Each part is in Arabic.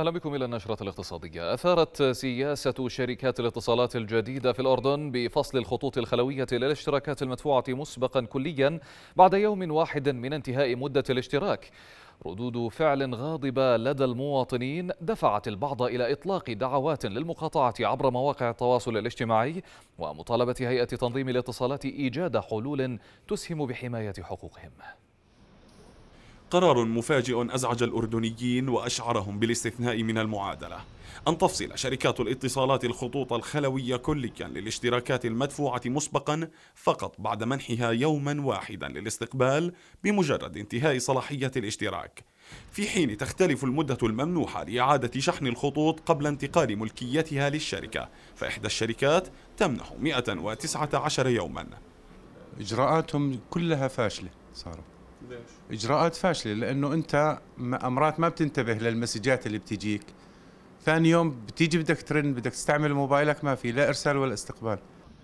أهلا بكم إلى النشرة الاقتصادية أثارت سياسة شركات الاتصالات الجديدة في الأردن بفصل الخطوط الخلوية للاشتراكات المدفوعة مسبقا كليا بعد يوم واحد من انتهاء مدة الاشتراك ردود فعل غاضبة لدى المواطنين دفعت البعض إلى إطلاق دعوات للمقاطعة عبر مواقع التواصل الاجتماعي ومطالبة هيئة تنظيم الاتصالات إيجاد حلول تسهم بحماية حقوقهم قرار مفاجئ أزعج الأردنيين وأشعرهم بالاستثناء من المعادلة أن تفصل شركات الاتصالات الخطوط الخلوية كليا للاشتراكات المدفوعة مسبقا فقط بعد منحها يوما واحدا للاستقبال بمجرد انتهاء صلاحية الاشتراك في حين تختلف المدة الممنوحة لإعادة شحن الخطوط قبل انتقال ملكيتها للشركة فإحدى الشركات تمنح 119 يوما إجراءاتهم كلها فاشلة صارت ليش؟ اجراءات فاشله لانه انت امرات ما بتنتبه للمسجات اللي بتجيك ثاني يوم بتيجي بدك ترن بدك تستعمل موبايلك ما في لا ارسال ولا استقبال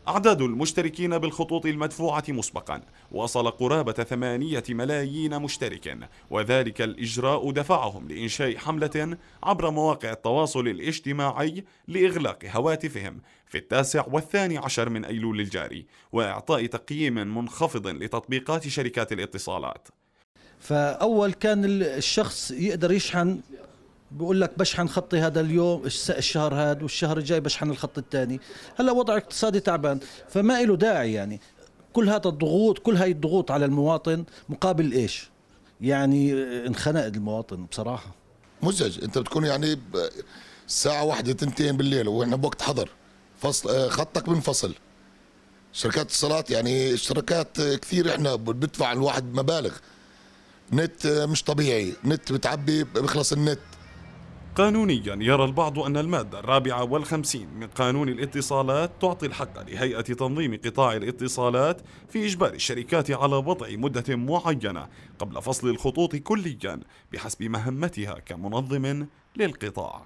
أعداد المشتركين بالخطوط المدفوعة مسبقا وصل قرابة ثمانية ملايين مشترك وذلك الإجراء دفعهم لإنشاء حملة عبر مواقع التواصل الاجتماعي لإغلاق هواتفهم في التاسع والثاني عشر من أيلول الجاري وإعطاء تقييم منخفض لتطبيقات شركات الاتصالات فأول كان الشخص يقدر يشحن بقول لك بشحن خطي هذا اليوم الشهر هذا والشهر الجاي بشحن الخط الثاني هلا وضع اقتصادي تعبان فما له داعي يعني كل هذا الضغوط كل هاي الضغوط على المواطن مقابل ايش يعني آه، انخنق المواطن بصراحه مزعج انت بتكون يعني الساعه واحدة تنتين بالليل واحنا بوقت حضر فصل آه، خطك بنفصل شركات اتصالات يعني شركات آه، كثير احنا بدفع الواحد مبالغ نت مش طبيعي نت بتعبي بخلص النت قانونيا يرى البعض أن المادة الرابعة والخمسين من قانون الاتصالات تعطي الحق لهيئة تنظيم قطاع الاتصالات في إجبار الشركات على وضع مدة معينة قبل فصل الخطوط كليا بحسب مهمتها كمنظم للقطاع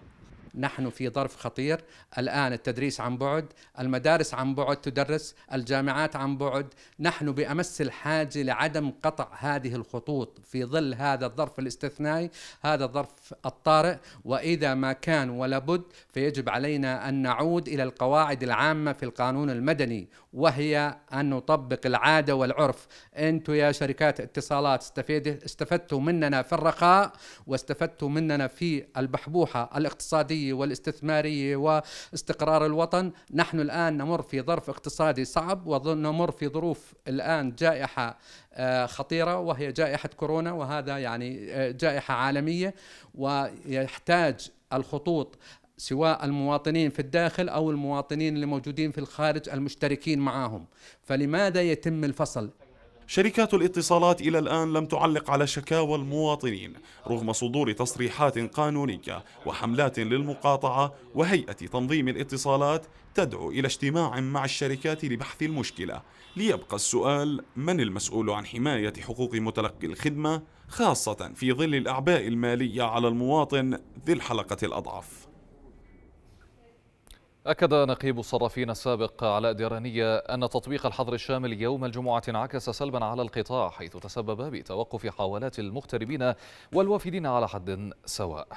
نحن في ظرف خطير الآن التدريس عن بعد المدارس عن بعد تدرس الجامعات عن بعد نحن بأمس الحاجة لعدم قطع هذه الخطوط في ظل هذا الظرف الاستثنائي هذا الظرف الطارئ وإذا ما كان ولابد فيجب علينا أن نعود إلى القواعد العامة في القانون المدني وهي أن نطبق العادة والعرف أنتم يا شركات اتصالات استفدتوا مننا في الرخاء واستفدتوا مننا في البحبوحة الاقتصادية السياسية والاستثمارية واستقرار الوطن نحن الآن نمر في ظرف اقتصادي صعب ونمر في ظروف الآن جائحة آه، خطيرة وهي جائحة كورونا وهذا يعني آه، جائحة عالمية ويحتاج الخطوط سواء المواطنين في الداخل او المواطنين اللي موجودين في الخارج المشتركين معهم فلماذا يتم الفصل شركات الاتصالات إلى الآن لم تعلق على شكاوى المواطنين رغم صدور تصريحات قانونية وحملات للمقاطعة وهيئة تنظيم الاتصالات تدعو إلى اجتماع مع الشركات لبحث المشكلة ليبقى السؤال من المسؤول عن حماية حقوق متلقي الخدمة خاصة في ظل الأعباء المالية على المواطن ذي الحلقة الأضعف أكد نقيب الصرافين السابق علاء ديرانية أن تطبيق الحظر الشامل يوم الجمعة انعكس سلبا على القطاع حيث تسبب بتوقف حوالات المغتربين والوافدين على حد سواء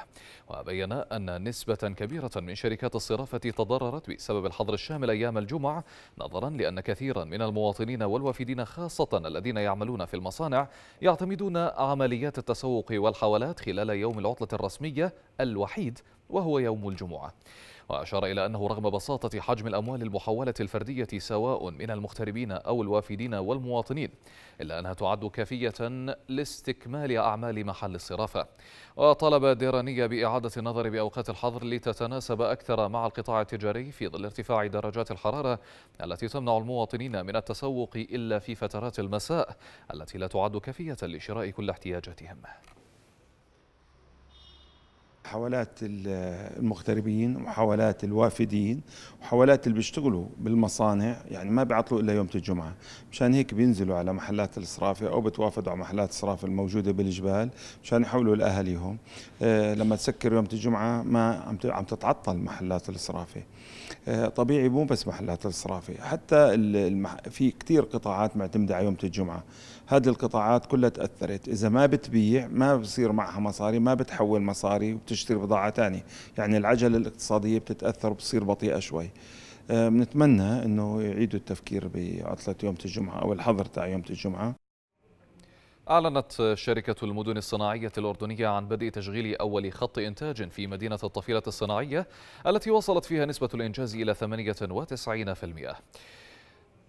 وبين أن نسبة كبيرة من شركات الصرافة تضررت بسبب الحظر الشامل أيام الجمعة نظرا لأن كثيرا من المواطنين والوافدين خاصة الذين يعملون في المصانع يعتمدون عمليات التسوق والحوالات خلال يوم العطلة الرسمية الوحيد وهو يوم الجمعة وأشار إلى أنه رغم بساطة حجم الأموال المحولة الفردية سواء من المغتربين أو الوافدين والمواطنين إلا أنها تعد كافية لاستكمال أعمال محل الصرافة وطلب ديرانية بإعادة النظر بأوقات الحظر لتتناسب أكثر مع القطاع التجاري في ظل ارتفاع درجات الحرارة التي تمنع المواطنين من التسوق إلا في فترات المساء التي لا تعد كافية لشراء كل احتياجاتهم حوالات المغتربين وحوالات الوافدين وحوالات اللي بيشتغلوا بالمصانع يعني ما بيعطلوا الا يوم الجمعه مشان هيك بينزلوا على محلات الصرافه او بتوافدوا على محلات الصرافه الموجوده بالجبال مشان يحولوا لاهاليهم آه لما تسكر يوم الجمعه ما عم تتعطل محلات الصرافه آه طبيعي مو بس محلات الصرافه حتى المح... في كثير قطاعات معتمده على يوم الجمعه هذه القطاعات كلها تاثرت اذا ما بتبيع ما بصير معها مصاري ما بتحول مصاري وبتش تشتري بضاعه ثانيه يعني العجله الاقتصاديه بتتاثر وبتصير بطيئه شوي بنتمنى آه، انه يعيدوا التفكير بعطله يوم الجمعه او الحظر تاع يوم الجمعه أعلنت شركة المدن الصناعية الأردنية عن بدء تشغيل أول خط إنتاج في مدينة الطفيلة الصناعية التي وصلت فيها نسبة الإنجاز إلى 98%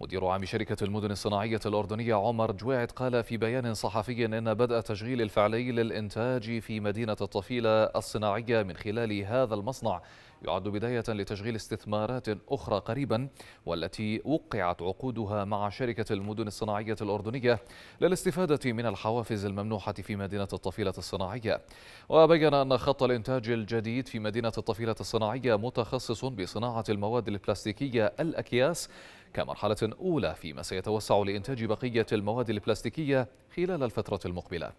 مدير عام شركة المدن الصناعية الأردنية عمر جواعد قال في بيان صحفي إن بدء التشغيل الفعلي للإنتاج في مدينة الطفيلة الصناعية من خلال هذا المصنع يعد بداية لتشغيل استثمارات أخرى قريبا والتي وقعت عقودها مع شركة المدن الصناعية الأردنية للاستفادة من الحوافز الممنوحة في مدينة الطفيلة الصناعية وبين أن خط الإنتاج الجديد في مدينة الطفيلة الصناعية متخصص بصناعة المواد البلاستيكية الأكياس كمرحلة أولى فيما سيتوسع لإنتاج بقية المواد البلاستيكية خلال الفترة المقبلة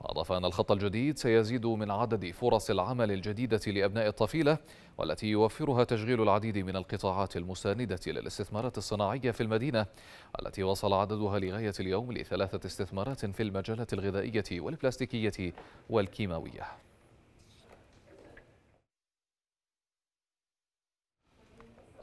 وأضاف أن الخط الجديد سيزيد من عدد فرص العمل الجديدة لأبناء الطفيلة والتي يوفرها تشغيل العديد من القطاعات المساندة للاستثمارات الصناعية في المدينة التي وصل عددها لغاية اليوم لثلاثة استثمارات في المجالات الغذائية والبلاستيكية والكيماوية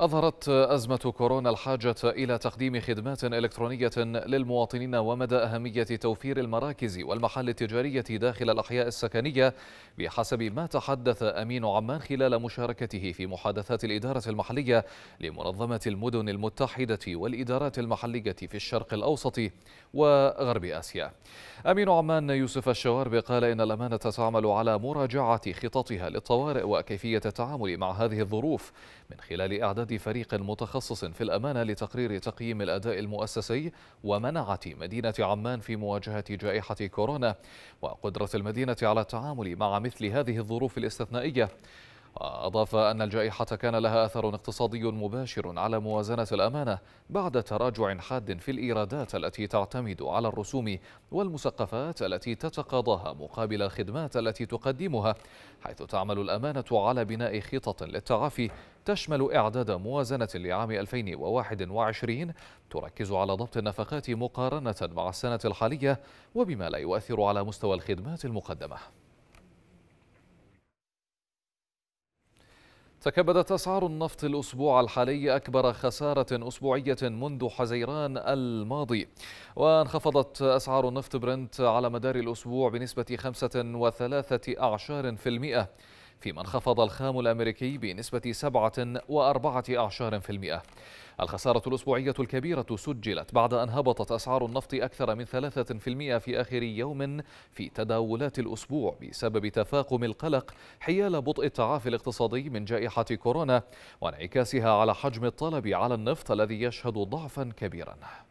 أظهرت أزمة كورونا الحاجة إلى تقديم خدمات إلكترونية للمواطنين ومدى أهمية توفير المراكز والمحال التجارية داخل الأحياء السكنية بحسب ما تحدث أمين عمان خلال مشاركته في محادثات الإدارة المحلية لمنظمة المدن المتحدة والإدارات المحلية في الشرق الأوسط وغرب آسيا أمين عمان يوسف الشوارب قال إن الأمانة تعمل على مراجعة خططها للطوارئ وكيفية التعامل مع هذه الظروف من خلال إعداد فريق متخصص في الأمانة لتقرير تقييم الأداء المؤسسي ومنعة مدينة عمان في مواجهة جائحة كورونا وقدرة المدينة على التعامل مع مثل هذه الظروف الاستثنائية وأضاف أن الجائحة كان لها أثر اقتصادي مباشر على موازنة الأمانة بعد تراجع حاد في الإيرادات التي تعتمد على الرسوم والمسقفات التي تتقاضاها مقابل الخدمات التي تقدمها حيث تعمل الأمانة على بناء خطط للتعافي تشمل إعداد موازنة لعام 2021 تركز على ضبط النفقات مقارنة مع السنة الحالية وبما لا يؤثر على مستوى الخدمات المقدمة تكبدت أسعار النفط الأسبوع الحالي أكبر خسارة أسبوعية منذ حزيران الماضي وانخفضت أسعار النفط برنت على مدار الأسبوع بنسبة 5.3 في المئة فيما انخفض الخام الأمريكي بنسبة 7.4% الخسارة الأسبوعية الكبيرة سجلت بعد أن هبطت أسعار النفط أكثر من 3% في آخر يوم في تداولات الأسبوع بسبب تفاقم القلق حيال بطء التعافي الاقتصادي من جائحة كورونا وانعكاسها على حجم الطلب على النفط الذي يشهد ضعفا كبيرا